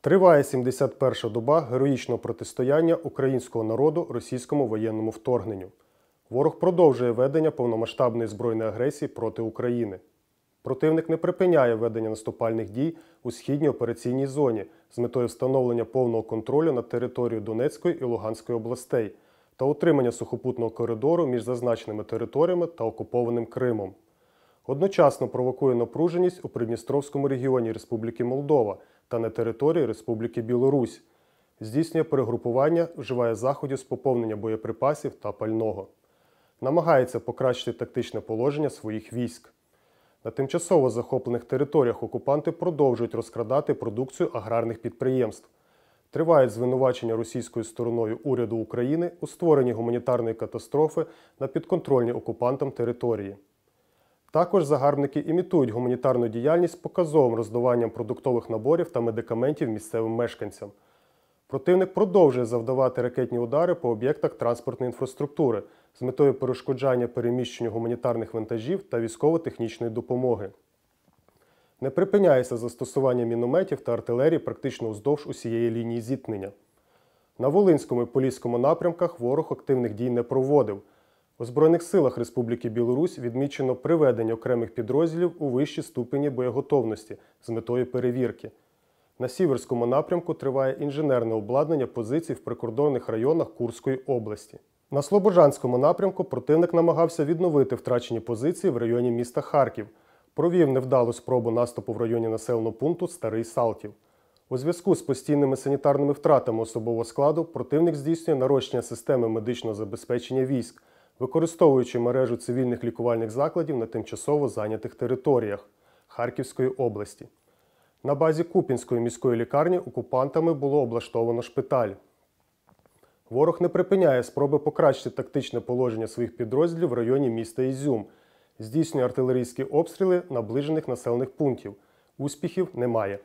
Триває 71-ша доба героїчного протистояння українського народу російському воєнному вторгненню. Ворог продовжує ведення повномасштабної збройної агресії проти України. Противник не припиняє ведення наступальних дій у східній операційній зоні з метою встановлення повного контролю над територією Донецької і Луганської областей та утримання сухопутного коридору між зазначеними територіями та окупованим Кримом. Одночасно провокує напруженість у Придністровському регіоні Республіки Молдова та на території Республіки Білорусь. Здійснює перегрупування, вживає заходів з поповнення боєприпасів та пального. Намагається покращити тактичне положення своїх військ. На тимчасово захоплених територіях окупанти продовжують розкрадати продукцію аграрних підприємств. Тривають звинувачення російською стороною уряду України у створенні гуманітарної катастрофи на підконтрольні окупантам території. Також загарбники імітують гуманітарну діяльність показовим роздуванням продуктових наборів та медикаментів місцевим мешканцям. Противник продовжує завдавати ракетні удари по об'єктах транспортної інфраструктури з метою перешкоджання переміщенню гуманітарних вантажів та військово-технічної допомоги. Не припиняється застосування мінометів та артилерії практично вздовж усієї лінії зіткнення. На Волинському і Поліському напрямках ворог активних дій не проводив. У Збройних силах Республіки Білорусь відмічено приведення окремих підрозділів у вищій ступені боєготовності з метою перевірки. На сіверському напрямку триває інженерне обладнання позицій в прикордонних районах Курської області. На Слобожанському напрямку противник намагався відновити втрачені позиції в районі міста Харків. Провів невдалу спробу наступу в районі населеного пункту Старий Салків. У зв'язку з постійними санітарними втратами особового складу противник здійснює нарощення системи медичного забезпечення військ використовуючи мережу цивільних лікувальних закладів на тимчасово зайнятих територіях Харківської області. На базі Купінської міської лікарні окупантами було облаштовано шпиталь. Ворог не припиняє спроби покращити тактичне положення своїх підрозділів в районі міста Ізюм, здійснює артилерійські обстріли наближених населених пунктів. Успіхів немає.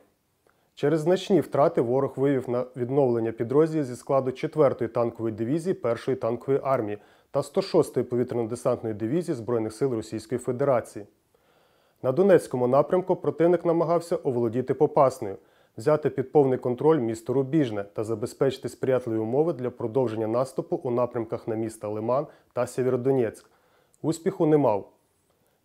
Через значні втрати ворог вивів на відновлення підрозділів зі складу 4-ї танкової дивізії 1-ї танкової армії та 106-ї повітряно-десантної дивізії Збройних сил Російської Федерації. На Донецькому напрямку противник намагався оволодіти Попасною, взяти під повний контроль місто Рубіжне та забезпечити сприятливі умови для продовження наступу у напрямках на міста Лиман та Сєвєродонецьк. Успіху не мав.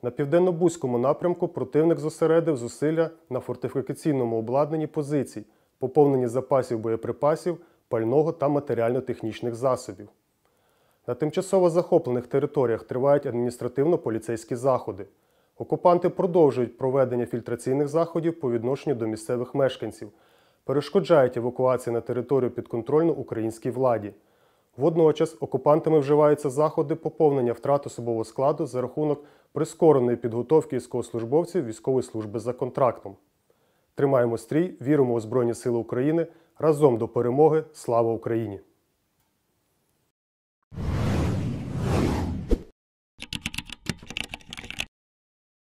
На південно-бузькому напрямку противник зосередив зусилля на фортифікаційному обладнанні позицій, поповненні запасів боєприпасів, пального та матеріально-технічних засобів. На тимчасово захоплених територіях тривають адміністративно-поліцейські заходи. Окупанти продовжують проведення фільтраційних заходів по відношенню до місцевих мешканців, перешкоджають евакуації на територію підконтрольну українській владі. Водночас окупантами вживаються заходи поповнення втрат особового складу за рахунок прискореної підготовки військовослужбовців військової служби за контрактом. Тримаємо стрій, віримо у Збройні Сили України разом до перемоги. Слава Україні!